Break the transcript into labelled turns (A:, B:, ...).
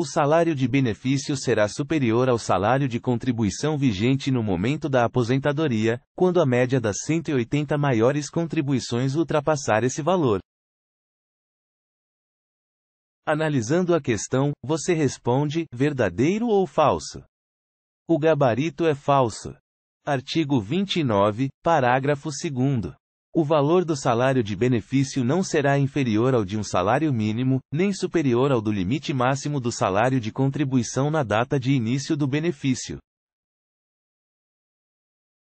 A: o salário de benefício será superior ao salário de contribuição vigente no momento da aposentadoria, quando a média das 180 maiores contribuições ultrapassar esse valor. Analisando a questão, você responde: verdadeiro ou falso? O gabarito é falso. Artigo 29, parágrafo 2. O valor do salário de benefício não será inferior ao de um salário mínimo, nem superior ao do limite máximo do salário de contribuição na data de início do benefício.